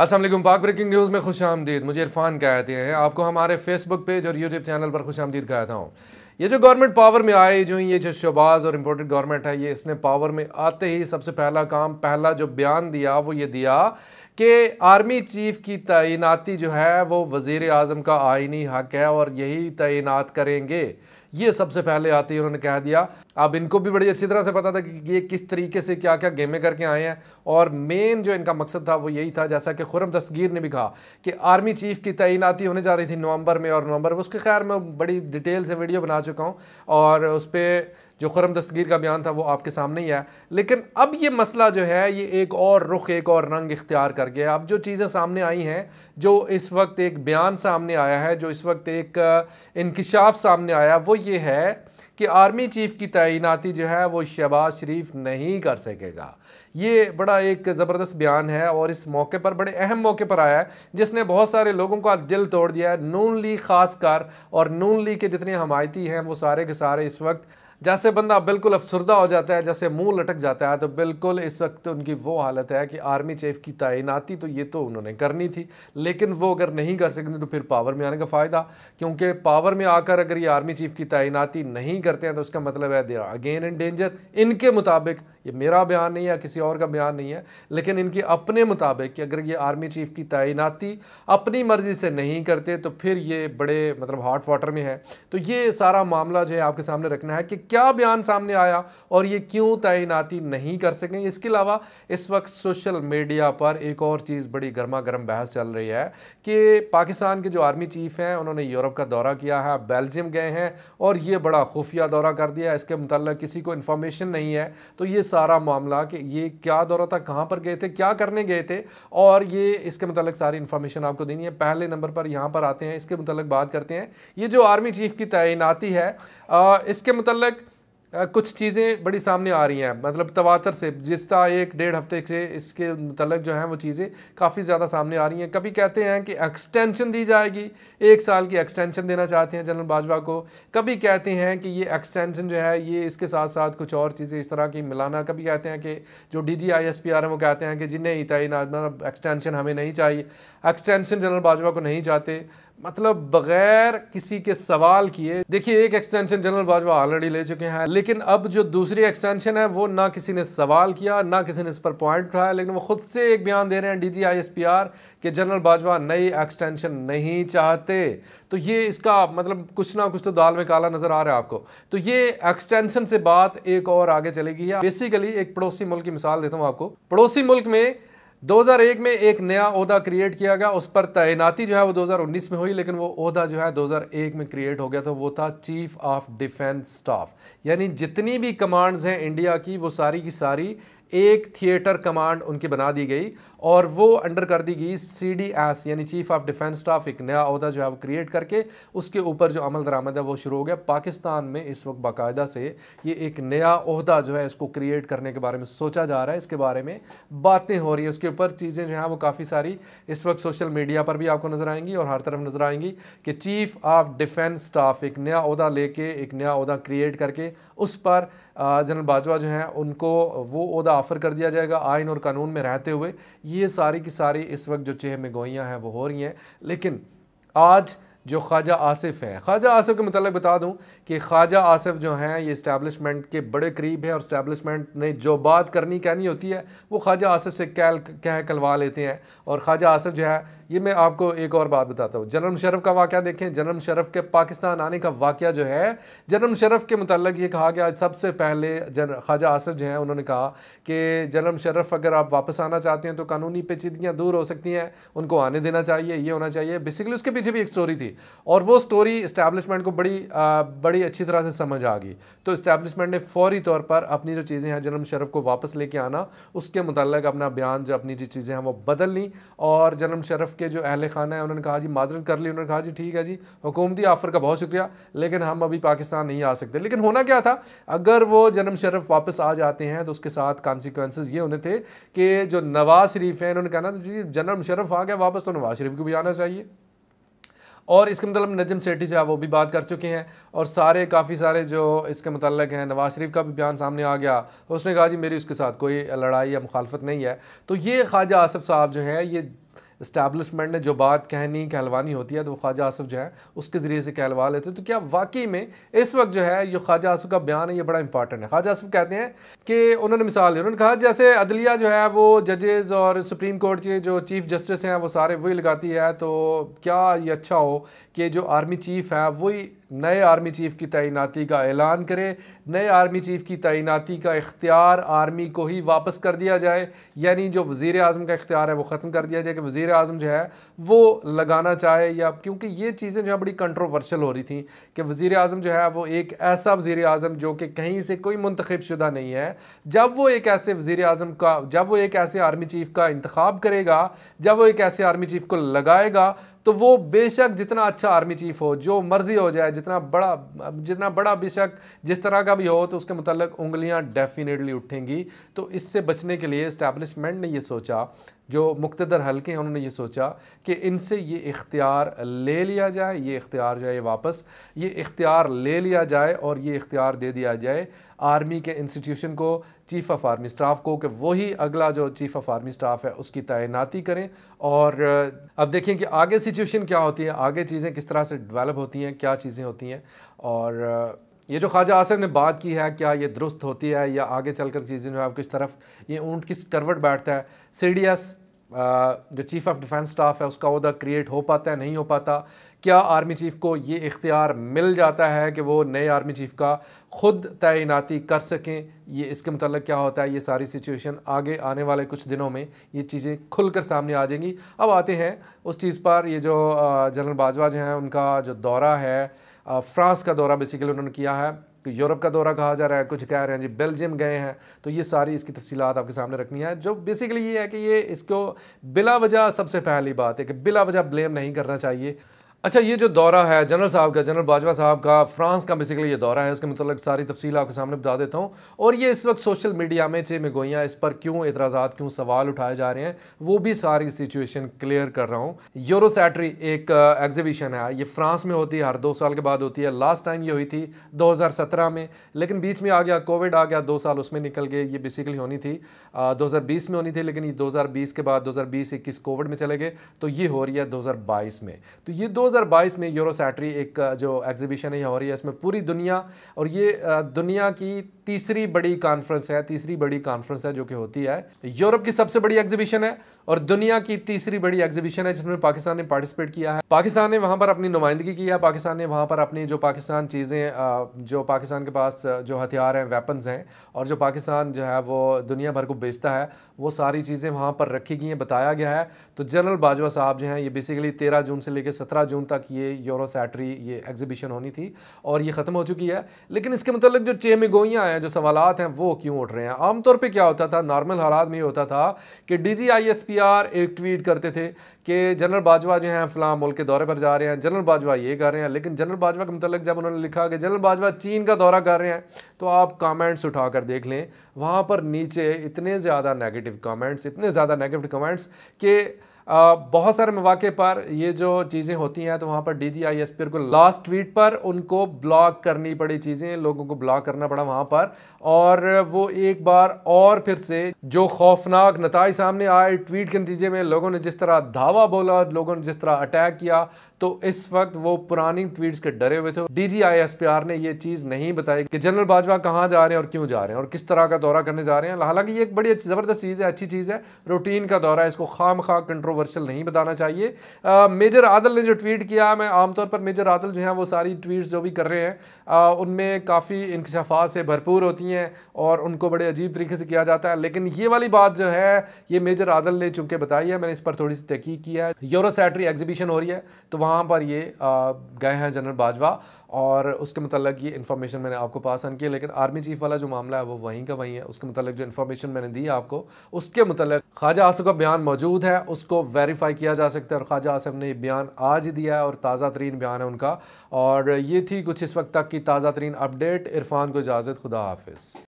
असल पाक breaking news में खुश आमदीद मुझे इरफान कहते हैं आपको हमारे फेसबुक पेज और यूट्यूब चैनल पर खुश आमदीद कहता हूँ ये जो गवर्नमेंट पावर में आए जो ये जो शबाज और इम्पोर्टेड गवर्नमेंट है ये इसने पावर में आते ही सबसे पहला काम पहला जो बयान दिया वो ये दिया कि आर्मी चीफ़ की तैनाती जो है वो वज़ी अजम का आइनी हक है और यही तैनात करेंगे ये सबसे पहले आते ही उन्होंने कह दिया अब इनको भी बड़ी अच्छी तरह से पता था कि ये किस तरीके से क्या क्या गेमें करके आए हैं और मेन जो इनका मकसद था वो यही था जैसा कि खुरम दस्तगीर ने भी कहा कि आर्मी चीफ़ की तैनाती होने जा रही थी नवंबर में और नवंबर में उसके खैर मैं बड़ी डिटेल से वीडियो बना चुका हूँ और उस पर जो खुरम दस्तगीर का बयान था वो आपके सामने ही है लेकिन अब ये मसला जो है ये एक और रुख एक और रंग इख्तियार कर गया अब जो चीज़ें सामने आई हैं जो इस वक्त एक बयान सामने आया है जो इस वक्त एक इंकशाफ सामने आया वो ये है कि आर्मी चीफ़ की तैनाती जो है वो शहबाज शरीफ नहीं कर सकेगा ये बड़ा एक ज़बरदस्त बयान है और इस मौके पर बड़े अहम मौके पर आया है जिसने बहुत सारे लोगों का दिल तोड़ दिया है नून लीग खास कर और नून लीग के जितने हमायती हैं वो सारे के सारे इस वक्त जैसे बंदा बिल्कुल अफसरदा हो जाता है जैसे मुंह लटक जाता है तो बिल्कुल इस वक्त उनकी वो हालत है कि आर्मी चीफ की तैनाती तो ये तो उन्होंने करनी थी लेकिन वो अगर नहीं कर सकते तो फिर पावर में आने का फ़ायदा क्योंकि पावर में आकर अगर ये आर्मी चीफ की तैनाती नहीं करते हैं तो उसका मतलब है देर अगेन इन डेंजर इनके मुताबिक ये मेरा बयान नहीं है किसी और का बयान नहीं है लेकिन इनके अपने मुताबिक कि अगर ये आर्मी चीफ की तैनाती अपनी मर्ज़ी से नहीं करते तो फिर ये बड़े मतलब हॉट वाटर में है तो ये सारा मामला जो है आपके सामने रखना है कि क्या बयान सामने आया और ये क्यों तैनाती नहीं कर सकें इसके अलावा इस वक्त सोशल मीडिया पर एक और चीज़ बड़ी गर्मा गर्म बहस चल रही है कि पाकिस्तान के जो आर्मी चीफ हैं उन्होंने यूरोप का दौरा किया है बेल्जियम गए हैं और ये बड़ा खुफिया दौरा कर दिया इसके मतलब किसी को इन्फॉर्मेशन नहीं है तो ये सारा मामला कि ये क्या दौरा था कहाँ पर गए थे क्या करने गए थे और ये इसके मतलब सारी इन्फॉर्मेशन आपको देनी है पहले नंबर पर यहाँ पर आते हैं इसके मतलब बात करते हैं ये जो आर्मी चीफ की तैनाती है आ, इसके मतलब कुछ चीज़ें बड़ी सामने आ रही हैं मतलब तवातर से जिस तरह एक डेढ़ हफ्ते से इसके मतलब जो हैं वो चीज़ें काफ़ी ज़्यादा सामने आ रही हैं कभी कहते हैं कि एक्सटेंशन दी जाएगी एक साल की एक्सटेंशन देना चाहते हैं जनरल बाजवा को कभी कहते हैं कि ये एक्सटेंशन जो है ये इसके साथ साथ कुछ और चीज़ें इस तरह की मिलाना कभी कहते हैं कि जो D G I S P R हैं वो कहते हैं कि जिन्हें ना मतलब एक्सटेंशन हमें नहीं चाहिए एक्सटेंशन जनरल बाजवा को नहीं चाहते मतलब बगैर किसी के सवाल किए देखिए एक एक्सटेंशन जनरल बाजवा ऑलरेडी ले चुके हैं लेकिन अब जो दूसरी एक्सटेंशन है वो ना किसी ने सवाल किया ना किसी ने इस पर पॉइंट उठाया लेकिन वो खुद से एक बयान दे रहे हैं डीजीआईएसपीआर कि जनरल बाजवा नई एक्सटेंशन नहीं चाहते तो ये इसका मतलब कुछ ना कुछ तो दाल में काला नजर आ रहा है आपको तो ये एक्सटेंशन से बात एक और आगे चलेगी बेसिकली एक पड़ोसी मुल्क की मिसाल देता हूँ आपको पड़ोसी मुल्क में 2001 में एक नया अहदा क्रिएट किया गया उस पर तैनाती जो है वो 2019 में हुई लेकिन वो अहदा जो है 2001 में क्रिएट हो गया था वो था चीफ ऑफ डिफेंस स्टाफ यानी जितनी भी कमांड्स हैं इंडिया की वो सारी की सारी एक थिएटर कमांड उनकी बना दी गई और वो अंडर कर दी गई सी डी एस यानी चीफ ऑफ डिफेंस स्टाफ एक नया अहदा जो है वो क्रिएट करके उसके ऊपर जो अमल दरामद है वो शुरू हो गया पाकिस्तान में इस वक्त बाकायदा से ये एक नया अहदा जो है इसको क्रिएट करने के बारे में सोचा जा रहा है इसके बारे में बातें हो रही है उसके ऊपर चीज़ें जो हैं वो काफ़ी सारी इस वक्त सोशल मीडिया पर भी आपको नज़र आएंगी और हर तरफ नज़र आएंगी कि चीफ ऑफ डिफेंस स्टाफ एक नया अहदा लेके एक नया अहदा क्रिएट करके उस पर जनरल बाजवा जो हैं उनको वो अहदा ऑफ़र कर दिया जाएगा आइन और कानून में रहते हुए ये सारी की सारी इस वक्त जो चेह में गोइयाँ हैं वो हो रही हैं लेकिन आज जो ख्वाजा आसिफ हैं ख्वाजा आसिफ के मतलब बता दूं कि ख्वाजा आसिफ जो हैं ये इस्टेबलिशमेंट के बड़े करीब हैं और इस्टेबलिशमेंट ने जो बात करनी कहनी होती है वो ख्वाजा आसिफ से कह कह कलवा लेते हैं और ख्वाजा आसिफ जो है ये मैं आपको एक और बात बताता हूँ जनरल मुशरफ का वाक़ देखें जनरल मुशरफ के पाकिस्तान आने का वाक़ जो है जनरल मुशरफ के मतलब ये कहा गया सबसे पहले जन ख्वाजा आसिफ जो हैं उन्होंने कहा कि जनरल मुशरफ अगर आप वापस आना चाहते हैं तो कानूनी पेचीदगियाँ दूर हो सकती हैं उनको आने देना चाहिए ये होना चाहिए बेसिकली उसके पीछे भी एक स्टोरी थी और वो स्टोरी इस्टेब्लिशमेंट को बड़ी आ, बड़ी अच्छी तरह से समझ आ गई तो इस्टेब्लिशमेंट ने फौरी तौर पर अपनी जो चीज़ें हैं जनरल मुशरफ को वापस लेके आना उसके मतलब अपना बयान जो अपनी जी चीज़ें हैं वो बदल ली और जनरल मुशरफ के जो अहल खाना है उन्होंने कहा जी माजरत कर ली उन्होंने कहा जी ठीक है जी हुकूमती आफर का बहुत शुक्रिया लेकिन हम अभी पाकिस्तान नहीं आ सकते लेकिन होना क्या था अगर वो जनरल मुशरफ वापस आ जाते हैं तो उसके साथ कॉन्सिक्वेंस ये होने थे कि जो नवाज़ शरीफ हैं उन्होंने कहना था जी जनरल मुशरफ आ गया वापस तो नवाज़ शरीफ को भी आना चाहिए और इसके मतलब नजम सेठी जो वो भी बात कर चुके हैं और सारे काफ़ी सारे जो इसके मतलब हैं नवाज शरीफ का भी बयान सामने आ गया उसने कहा जी मेरी उसके साथ कोई लड़ाई या मुखालफत नहीं है तो ये ख्वाजा आसफ़ साहब जो है ये इस्टेबलिशमेंट ने जो बात कहनी कहलवानी होती है तो वो ख्वाजा आसफ़ जो है उसके ज़रिए से कहलवा लेते हैं तो क्या वाकई में इस वक्त जो है ये ख्वाजा आसफ़ का बयान है ये बड़ा इंपॉर्टेंट है ख्वाजा आसफ़ कहते हैं कि उन्होंने मिसाल दी उन्होंने कहा जैसे अदलिया जो है वो जजेज़ और सुप्रीम कोर्ट के जो चीफ़ जस्टिस हैं वो सारे वही लगाती है तो क्या ये अच्छा हो कि जो आर्मी चीफ़ है वही नए आर्मी चीफ़ की तैनाती का ऐलान करें नए आर्मी चीफ़ की तैनाती का इख्तियार आर्मी को ही वापस कर दिया जाए यानी जो वज़ी अजम का इख्तियार है वो ख़त्म कर दिया जाए कि वज़ी अजम जो है वो लगाना चाहे या क्योंकि ये चीज़ें जो है बड़ी कंट्रोवर्शल हो रही थी कि वज़ी अजम जो है वो एक ऐसा वज़ी अजम जो कि कहीं से कोई मंतखब शुदा नहीं है जब वो एक ऐसे वज़ी अजम का जब वो एक ऐसे आर्मी चीफ़ का इंतखब करेगा जब वो एक ऐसे आर्मी चीफ़ को लगाएगा तो वो बेशक जितना अच्छा आर्मी चीफ़ हो जो मर्ज़ी हो जाए जितना बड़ा जितना बड़ा बेशक जिस तरह का भी हो तो उसके मतलब उंगलियां डेफिनेटली उठेंगी तो इससे बचने के लिए इस्टेब्लिशमेंट ने ये सोचा जो मुख्तर हल्के हैं उन्होंने ये सोचा कि इनसे ये इख्तियार ले लिया जाए ये इख्तियार जो है वापस ये इख्तियार ले लिया जाए और ये इख्तियार दे दिया जाए आर्मी के इंस्टीट्यूशन को चीफ़ ऑफ आर्मी स्टाफ को कि वही अगला जो चीफ़ ऑफ आर्मी स्टाफ है उसकी तैनाती करें और अब देखें कि आगे सिचुएशन क्या होती है आगे चीज़ें किस तरह से डेवलप होती हैं क्या चीज़ें होती हैं और ये जो ख्वाजा आसिफ ने बात की है क्या ये दुरुस्त होती है या आगे चल कर चीज़ें जो है किस तरफ ये ऊँट किस करवट बैठता है सी डी एस जो चीफ़ ऑफ डिफेंस स्टाफ है उसका अहदा क्रिएट हो पाता है नहीं हो पाता क्या आर्मी चीफ़ को ये इख्तियार मिल जाता है कि वो नए आर्मी चीफ़ का ख़ुद तैनाती कर सकें ये इसके मतलब क्या होता है ये सारी सिचुएशन आगे आने वाले कुछ दिनों में ये चीज़ें खुल कर सामने आ जाएंगी अब आते हैं उस चीज़ पर ये जो जनरल बाजवा जो हैं उनका जो दौरा है फ्रांस का दौरा बेसिकली उन्होंने किया है कि यूरोप का दौरा कहा जा रहा है कुछ कह रहे हैं जी बेल्जियम गए हैं तो ये सारी इसकी तफसीत आपके सामने रखनी है जो बेसिकली ये है कि ये इसको बिला वजह सबसे पहली बात है कि बिला वजह ब्लेम नहीं करना चाहिए अच्छा ये जो दौरा है जनरल साहब का जनरल बाजवा साहब का फ्रांस का बेसिकली ये दौरा है उसके मतलब सारी तफसील आपके सामने बता देता हूँ और ये इस वक्त सोशल मीडिया में चे मेगोइयाँ इस पर क्यों इतराजा क्यों सवाल उठाए जा रहे हैं वो भी सारी सिचुएशन क्लियर कर रहा हूँ यूरोसैट्री एक एग्जीबिशन है ये फ्रांस में होती है हर दो साल के बाद होती है लास्ट टाइम ये हुई थी दो में लेकिन बीच में आ गया कोविड आ गया दो साल उसमें निकल गए ये बेसिकली होनी थी दो में होनी थी लेकिन ये दो के बाद दो हज़ार कोविड में चले गए तो ये हो रही है दो में तो ये दो 2022 में यूरोसैटरी एक जो एग्जीबिशन है हो रही है इसमें पूरी दुनिया और ये दुनिया की तीसरी बड़ी कॉन्फ्रेंस है तीसरी बड़ी कॉन्फ्रेंस है जो कि होती है यूरोप की सबसे बड़ी एग्जीबिशन है और दुनिया की तीसरी बड़ी एग्जीबिशन है जिसमें पाकिस्तान ने पार्टिसिपेट किया है पाकिस्तान ने वहाँ पर अपनी नुमाइंदगी की है पाकिस्तान ने वहाँ पर अपनी जो पाकिस्तान चीज़ें जो पाकिस्तान के पास जो हथियार हैं वेपन्स हैं और जो पाकिस्तान जो है वो दुनिया भर को बेचता है वो सारी चीज़ें वहाँ पर रखी गई हैं बताया गया है तो जनरल बाजवा साहब जो हैं ये बेसिकली तेरह जून से लेकर सत्रह जून जून तक ये यूरो सैटरी ये एग्जीबिशन होनी थी और ये ख़त्म हो चुकी है लेकिन इसके मतलब जो चेमिगोइयाँ हैं जो सवाल हैं वो क्यों उठ रहे हैं आमतौर पर क्या होता था नॉर्मल हालात में ये होता था कि D G I S P R एक ट्वीट करते थे कि जनरल बाजवा जो हैं फ़िलहाल मुल्क के दौरे पर जा रहे हैं जनरल बाजवा ये कर रहे हैं लेकिन जनरल बाजवा के मतलब जब उन्होंने लिखा कि जनरल बाजवा चीन का दौरा कर रहे हैं तो आप कमेंट्स उठा कर देख लें वहाँ पर नीचे इतने ज़्यादा नेगेटिव कमेंट्स इतने ज़्यादा नेगेटिव कमेंट्स के बहुत सारे मौाक़े पर ये जो चीज़ें होती हैं तो वहाँ पर D G I S P को लास्ट ट्वीट पर उनको ब्लॉक करनी पड़ी चीज़ें लोगों को ब्लॉक करना पड़ा वहाँ पर और वो एक बार और फिर से जो खौफनाक नतज सामने आए ट्वीट के नतीजे में लोगों ने जिस तरह धावा बोला लोगों ने जिस तरह अटैक किया तो इस वक्त वो पुरानी ट्वीट्स के डरे हुए थे D G I S P R ने ये चीज़ नहीं बताई कि जनरल बाजवा कहाँ जा रहे हैं और क्यों जा रहे हैं और किस तरह का दौरा करने जा रहे हैं हालांकि ये एक बड़ी ज़बरदस्त चीज़ है अच्छी चीज़ है रूटीन का दौरा है इसको खाम खा कंट्रोल कंट्रोवर्शियल नहीं बताना चाहिए मेजर आदल ने जो ट्वीट किया मैं आमतौर पर मेजर आदल जो हैं वो सारी ट्वीट्स जो भी कर रहे हैं उनमें काफ़ी इंकशाफात से भरपूर होती हैं और उनको बड़े अजीब तरीके से किया जाता है लेकिन ये वाली बात जो है ये मेजर आदल ने चूँकि बताई है मैंने इस पर थोड़ी सी तहकीक किया है यूरोसैटरी एग्जीबिशन हो रही है तो वहाँ पर ये गए हैं जनरल बाजवा और उसके मतलब ये इन्फॉर्मेशन मैंने आपको पास ऑन किया लेकिन आर्मी चीफ वाला जो मामला है वो वहीं का वहीं है उसके मतलब जो इन्फॉर्मेशन मैंने दी आपको उसके मतलब ख्वाजा आसू का बयान मौजूद है उसको वेरीफाई किया जा सकता है और ख्वाजा आसम ने बयान आज दिया है और ताज़ा तरीन बयान है उनका और ये थी कुछ इस वक्त तक की ताज़ा तरीन अपडेट इरफान को इजाज़त खुदा हाफिज़